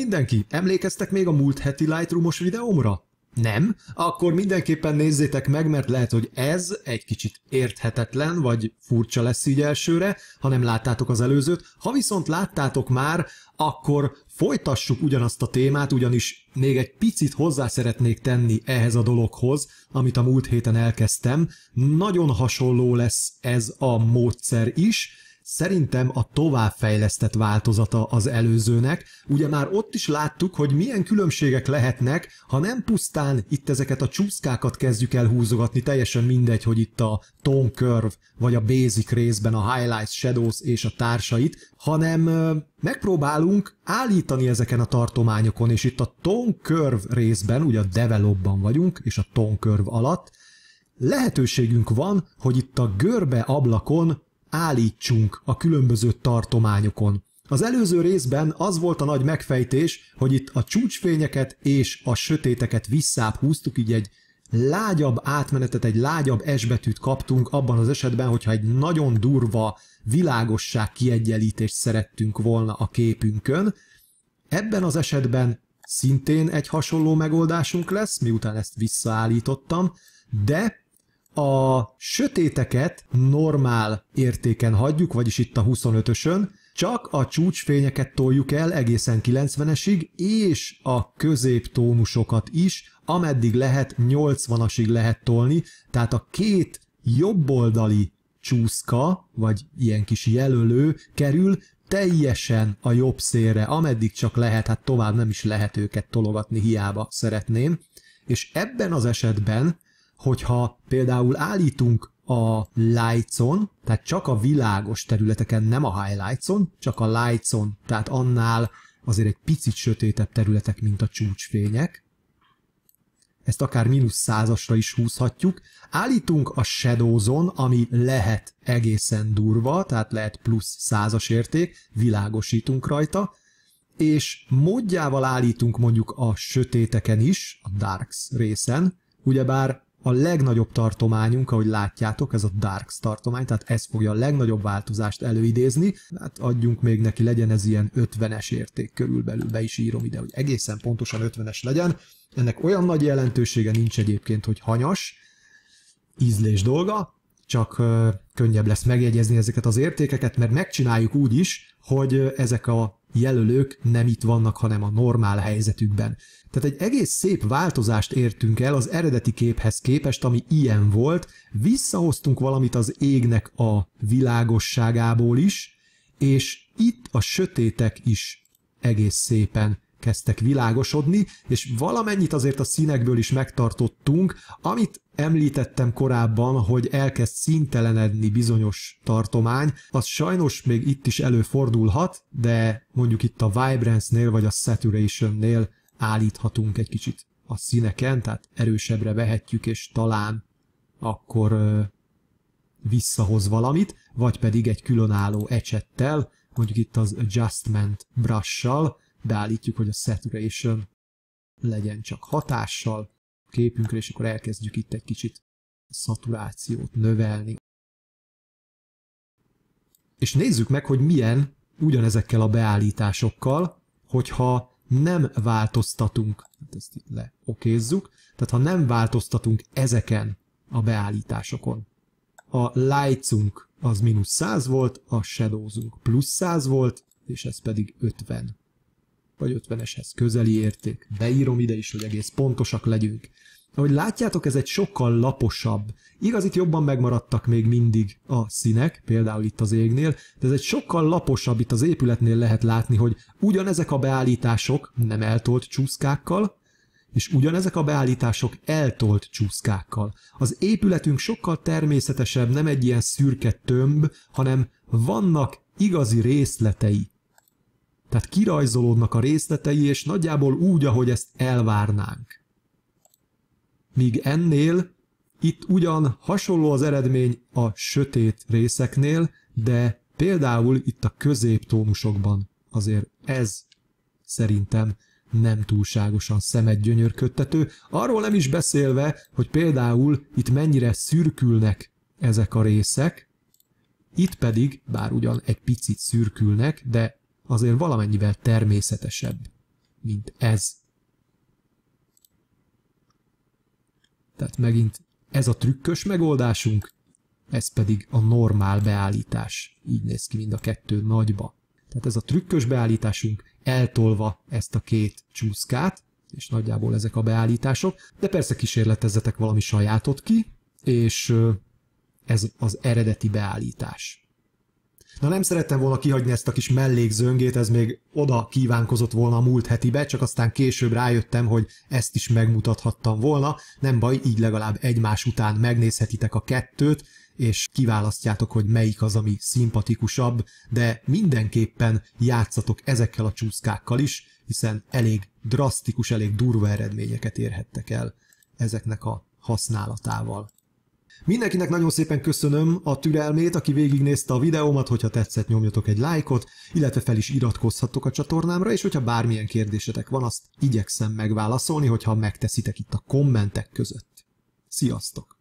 mindenki, emlékeztek még a múlt heti Lightroom-os videómra? Nem? Akkor mindenképpen nézzétek meg, mert lehet, hogy ez egy kicsit érthetetlen, vagy furcsa lesz így elsőre, ha nem láttátok az előzőt. Ha viszont láttátok már, akkor folytassuk ugyanazt a témát, ugyanis még egy picit hozzá szeretnék tenni ehhez a dologhoz, amit a múlt héten elkezdtem. Nagyon hasonló lesz ez a módszer is, Szerintem a továbbfejlesztett változata az előzőnek, ugye már ott is láttuk, hogy milyen különbségek lehetnek, ha nem pusztán itt ezeket a csúszkákat kezdjük el húzogatni, teljesen mindegy, hogy itt a tone curve, vagy a basic részben a highlights, shadows és a társait, hanem megpróbálunk állítani ezeken a tartományokon, és itt a tone curve részben, ugye a developban vagyunk, és a tone curve alatt, lehetőségünk van, hogy itt a görbe ablakon állítsunk a különböző tartományokon. Az előző részben az volt a nagy megfejtés, hogy itt a csúcsfényeket és a sötéteket visszább húztuk, így egy lágyabb átmenetet, egy lágyabb esbetűt kaptunk abban az esetben, hogyha egy nagyon durva világosság kiegyenlítést szerettünk volna a képünkön. Ebben az esetben szintén egy hasonló megoldásunk lesz, miután ezt visszaállítottam, de a sötéteket normál értéken hagyjuk, vagyis itt a 25-ösön, csak a csúcsfényeket toljuk el egészen 90-esig, és a középtónusokat is, ameddig lehet 80-asig lehet tolni, tehát a két jobboldali csúszka, vagy ilyen kis jelölő kerül teljesen a jobb szélre, ameddig csak lehet, hát tovább nem is lehet őket tologatni, hiába szeretném. És ebben az esetben hogyha például állítunk a lightson, tehát csak a világos területeken, nem a highlightson, csak a lightson, tehát annál azért egy picit sötétebb területek, mint a csúcsfények. Ezt akár mínusz százasra is húzhatjuk. Állítunk a shadowzon, ami lehet egészen durva, tehát lehet plusz százas érték, világosítunk rajta, és módjával állítunk mondjuk a sötéteken is, a darks részen, ugyebár a legnagyobb tartományunk, ahogy látjátok, ez a Darks tartomány, tehát ez fogja a legnagyobb változást előidézni. Hát adjunk még neki, legyen ez ilyen 50-es érték körülbelül, be is írom ide, hogy egészen pontosan 50-es legyen. Ennek olyan nagy jelentősége nincs egyébként, hogy hanyas, ízlés dolga, csak könnyebb lesz megjegyezni ezeket az értékeket, mert megcsináljuk úgy is, hogy ezek a jelölők nem itt vannak, hanem a normál helyzetükben. Tehát egy egész szép változást értünk el az eredeti képhez képest, ami ilyen volt, visszahoztunk valamit az égnek a világosságából is, és itt a sötétek is egész szépen kezdtek világosodni, és valamennyit azért a színekből is megtartottunk, amit említettem korábban, hogy elkezd színtelenedni bizonyos tartomány, az sajnos még itt is előfordulhat, de mondjuk itt a Vibrance-nél vagy a Saturation-nél állíthatunk egy kicsit a színeken, tehát erősebbre vehetjük, és talán akkor ö, visszahoz valamit, vagy pedig egy különálló ecsettel, mondjuk itt az Adjustment brush beállítjuk, hogy a saturation legyen csak hatással a képünkre, és akkor elkezdjük itt egy kicsit a szaturációt növelni. És nézzük meg, hogy milyen ugyanezekkel a beállításokkal, hogyha nem változtatunk, hát ezt itt leokézzük, tehát ha nem változtatunk ezeken a beállításokon. A lightsunk az mínusz 100 volt, a shadowsunk plusz 100 volt, és ez pedig 50 vagy 50-eshez közeli érték. Beírom ide is, hogy egész pontosak legyünk. Ahogy látjátok, ez egy sokkal laposabb. Igaz, itt jobban megmaradtak még mindig a színek, például itt az égnél, de ez egy sokkal laposabb, itt az épületnél lehet látni, hogy ugyanezek a beállítások nem eltolt csúszkákkal, és ugyanezek a beállítások eltolt csúszkákkal. Az épületünk sokkal természetesebb, nem egy ilyen szürke tömb, hanem vannak igazi részletei. Tehát kirajzolódnak a részletei, és nagyjából úgy, ahogy ezt elvárnánk. Míg ennél itt ugyan hasonló az eredmény a sötét részeknél, de például itt a középtónusokban azért ez szerintem nem túlságosan szemet gyönyörködtető, arról nem is beszélve, hogy például itt mennyire szürkülnek ezek a részek, itt pedig, bár ugyan egy picit szürkülnek, de azért valamennyivel természetesebb, mint ez. Tehát megint ez a trükkös megoldásunk, ez pedig a normál beállítás. Így néz ki mind a kettő nagyba. Tehát ez a trükkös beállításunk eltolva ezt a két csúszkát, és nagyjából ezek a beállítások, de persze kísérletezzetek valami sajátot ki, és ez az eredeti beállítás. Na nem szerettem volna kihagyni ezt a kis mellékzöngét, ez még oda kívánkozott volna a múlt hetibe, csak aztán később rájöttem, hogy ezt is megmutathattam volna. Nem baj, így legalább egymás után megnézhetitek a kettőt, és kiválasztjátok, hogy melyik az, ami szimpatikusabb, de mindenképpen játszatok ezekkel a csúszkákkal is, hiszen elég drasztikus, elég durva eredményeket érhettek el ezeknek a használatával. Mindenkinek nagyon szépen köszönöm a türelmét, aki végignézte a videómat, hogyha tetszett nyomjatok egy lájkot, illetve fel is iratkozhattok a csatornámra, és hogyha bármilyen kérdésetek van, azt igyekszem megválaszolni, hogyha megteszitek itt a kommentek között. Sziasztok!